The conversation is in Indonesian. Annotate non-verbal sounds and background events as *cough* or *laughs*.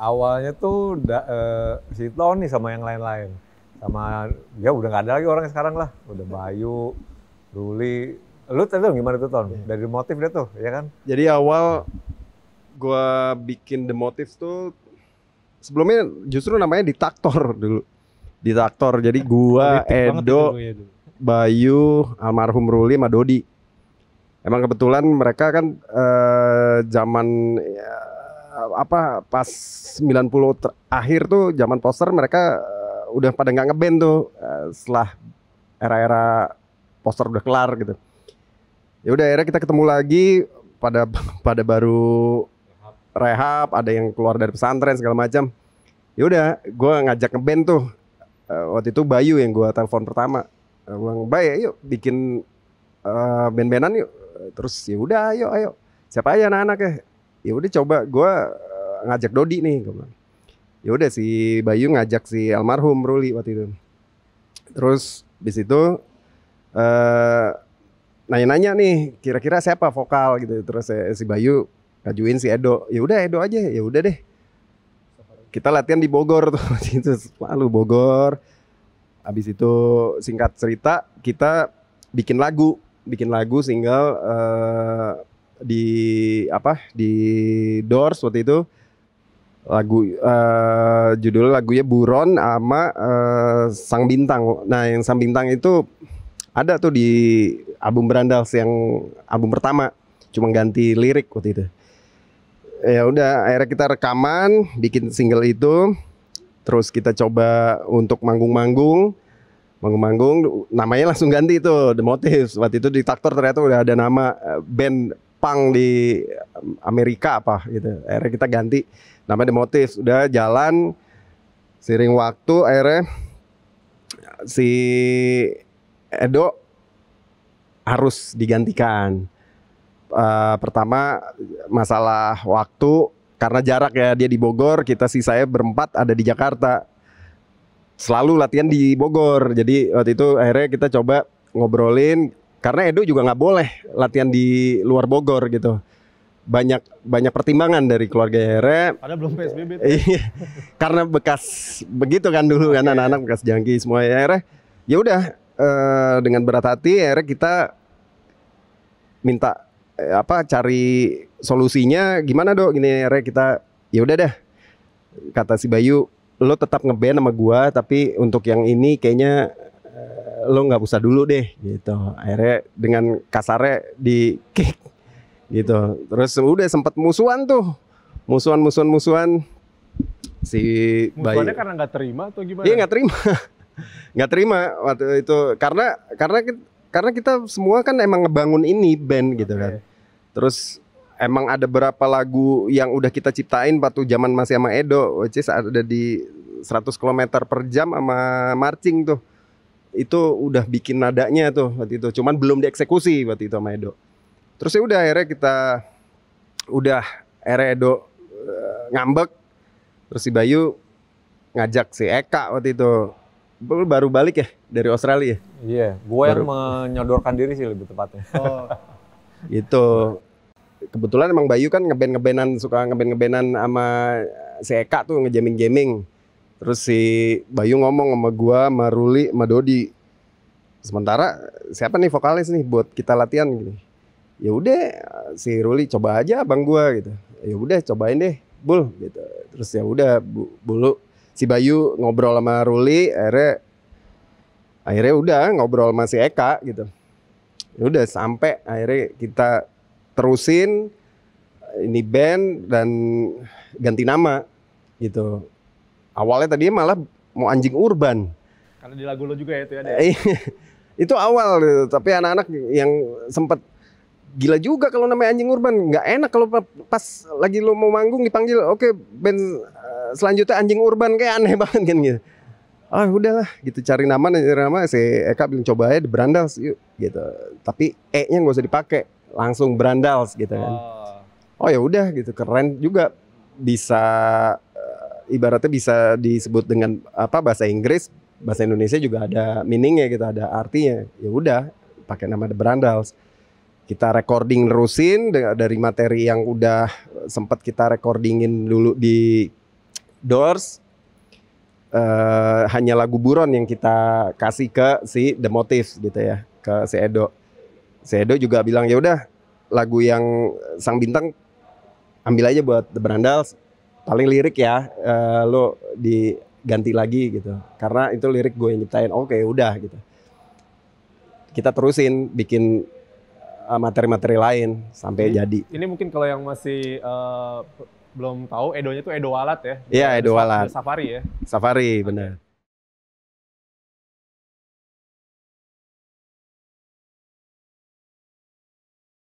awalnya tuh da, uh, si Tony sama yang lain-lain sama ya udah nggak ada lagi orang yang sekarang lah udah Bayu Ruli lu tahu tuh gimana tuh Ton yeah. dari motif dia tuh ya kan jadi awal gua bikin the motif tuh sebelumnya justru namanya ditaktor dulu ditaktor jadi gua Edo ya, Bayu almarhum Ruli sama Dodi emang kebetulan mereka kan eh, zaman ya, apa pas 90 akhir tuh zaman poster mereka uh, udah pada nggak ngeband tuh uh, setelah era-era poster udah kelar gitu. Ya udah akhirnya kita ketemu lagi pada *laughs* pada baru rehab, ada yang keluar dari pesantren segala macam. Ya udah, gue ngajak ngeband tuh. Uh, waktu itu Bayu yang gue telepon pertama. Uh, bilang, Bay, yuk bikin uh, band-bandan yuk. Terus ya udah, ayo, ayo. Siapa aja anak anak ya? ya udah coba gue eh, ngajak Dodi nih gue ya udah si Bayu ngajak si almarhum Ruli waktu itu terus di itu uh, nanya-nanya nih kira-kira siapa vokal gitu terus ya, si Bayu ngajuin si Edo ya udah Edo aja ya udah deh kita latihan di Bogor tuh *laughs* itu lalu Bogor habis itu singkat cerita kita bikin lagu bikin lagu single uh, di apa di Doors waktu itu lagu uh, judul lagunya Buron sama uh, Sang Bintang. Nah, yang Sang Bintang itu ada tuh di album Berandals yang album pertama, cuma ganti lirik waktu itu. Ya udah, akhirnya kita rekaman, bikin single itu, terus kita coba untuk manggung-manggung, manggung-manggung, namanya langsung ganti tuh The Motives. Waktu itu di Taktor ternyata udah ada nama eh, band pang di eh, Amerika apa gitu. Akhirnya kita ganti nama The Motif. Udah jalan sering waktu akhirnya si Edo harus digantikan. Uh, pertama masalah waktu karena jarak ya dia di Bogor, kita sih saya berempat ada di Jakarta. Selalu latihan di Bogor. Jadi waktu itu akhirnya kita coba ngobrolin karena Edo juga nggak boleh latihan di luar Bogor gitu. Banyak banyak pertimbangan dari keluarga Here. Ada belum PSBB. *laughs* Iya. karena bekas begitu kan dulu kan anak-anak bekas jangki semua Here. Ya, ya udah eh, dengan berat hati Here kita minta eh, apa cari solusinya gimana dok gini Here kita ya udah deh kata si Bayu lo tetap ngeband sama gua tapi untuk yang ini kayaknya lo nggak usah dulu deh gitu akhirnya dengan kasarnya di kick gitu terus udah sempet musuhan tuh musuhan musuhan musuhan si musuhannya bayi. karena nggak terima atau gimana iya nggak terima *laughs* nggak terima waktu itu karena karena karena kita semua kan emang ngebangun ini band gitu okay. kan terus emang ada berapa lagu yang udah kita ciptain waktu zaman masih sama Edo which is ada di 100 km per jam sama marching tuh itu udah bikin nadanya tuh waktu itu cuman belum dieksekusi waktu itu sama Edo terus ya udah akhirnya kita udah akhirnya Edo uh, ngambek terus si Bayu ngajak si Eka waktu itu baru balik ya dari Australia iya yeah, gue yang menyodorkan diri sih lebih tepatnya oh. gitu *laughs* kebetulan emang Bayu kan ngeben ngebenan suka ngeben ngebenan sama si Eka tuh jaming, -jaming. Terus si Bayu ngomong sama gua, sama Ruli, sama Dodi. Sementara siapa nih vokalis nih buat kita latihan gini. Ya udah si Ruli coba aja bang gua gitu. Ya udah cobain deh, Bul gitu. Terus ya udah Bulu si Bayu ngobrol sama Ruli, akhirnya akhirnya udah ngobrol sama si Eka gitu. Ya udah sampai akhirnya kita terusin ini band dan ganti nama gitu. Awalnya tadi malah mau anjing urban. Karena di lagu lo juga ya itu ya. Eh, iya. itu awal tapi anak-anak yang sempat gila juga kalau namanya anjing urban nggak enak kalau pas lagi lo mau manggung dipanggil oke okay, band eh, selanjutnya anjing urban kayak aneh *laughs* banget kan gitu ah oh, udahlah gitu cari nama cari nama si Eka bilang coba aja di Brandals yuk gitu tapi E nya nggak usah dipakai langsung Brandals gitu kan oh, oh ya udah gitu keren juga bisa ibaratnya bisa disebut dengan apa bahasa Inggris, bahasa Indonesia juga ada meaningnya gitu, ada artinya. Ya udah pakai nama The Brandals. Kita recording terusin dari materi yang udah sempat kita recordingin dulu di Doors. Uh, hanya lagu buron yang kita kasih ke si The Motives gitu ya, ke si Edo. Si Edo juga bilang ya udah lagu yang sang bintang ambil aja buat The Brandals paling lirik ya uh, lo diganti lagi gitu karena itu lirik gue yang nyiptain oke okay, udah gitu kita terusin bikin eh, materi-materi lain sampai ini, jadi ini mungkin kalau yang masih uh, belum tahu Edonya tuh Edo Walat ya iya Edo Walat Safari ya Safari benar okay.